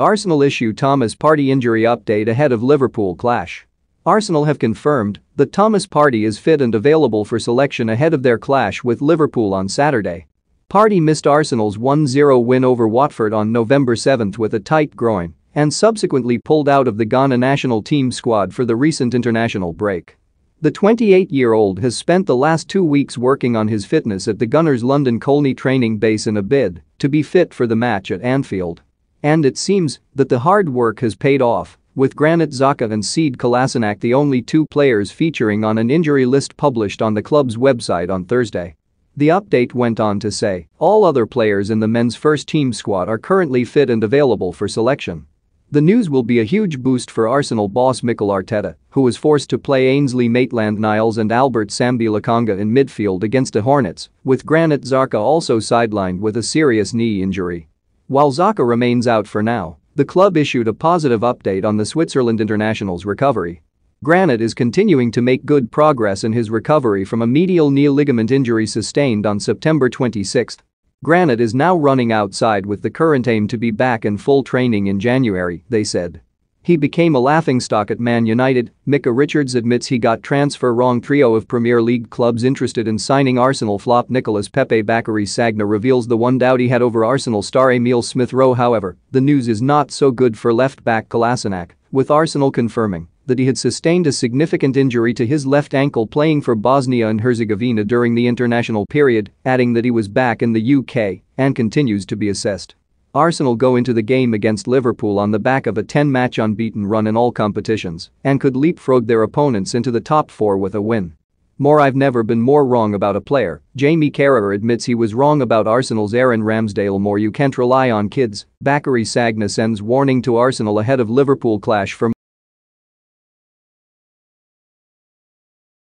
Arsenal issue Thomas Party injury update ahead of Liverpool clash. Arsenal have confirmed that Thomas Party is fit and available for selection ahead of their clash with Liverpool on Saturday. Party missed Arsenal's 1-0 win over Watford on November 7 with a tight groin and subsequently pulled out of the Ghana national team squad for the recent international break. The 28-year-old has spent the last two weeks working on his fitness at the Gunners' London Colney training base in a bid to be fit for the match at Anfield. And it seems that the hard work has paid off, with Granit Zaka and Seed Kolasinac the only two players featuring on an injury list published on the club's website on Thursday. The update went on to say, all other players in the men's first team squad are currently fit and available for selection. The news will be a huge boost for Arsenal boss Mikel Arteta, who was forced to play Ainsley Maitland-Niles and Albert Sambi-Lakonga in midfield against the Hornets, with Granit Xhaka also sidelined with a serious knee injury. While Zaka remains out for now, the club issued a positive update on the Switzerland international's recovery. Granit is continuing to make good progress in his recovery from a medial knee ligament injury sustained on September 26. Granit is now running outside with the current aim to be back in full training in January, they said. He became a laughingstock at Man United, Micah Richards admits he got transfer wrong trio of Premier League clubs interested in signing Arsenal flop Nicolas Pepe Bakary Sagna reveals the one doubt he had over Arsenal star Emil Smith-Rowe however, the news is not so good for left-back Kolasinac, with Arsenal confirming that he had sustained a significant injury to his left ankle playing for Bosnia and Herzegovina during the international period, adding that he was back in the UK and continues to be assessed. Arsenal go into the game against Liverpool on the back of a 10-match unbeaten run in all competitions and could leapfrog their opponents into the top four with a win. More I've never been more wrong about a player, Jamie Carragher admits he was wrong about Arsenal's Aaron Ramsdale more you can't rely on kids, Bakary Sagna sends warning to Arsenal ahead of Liverpool clash for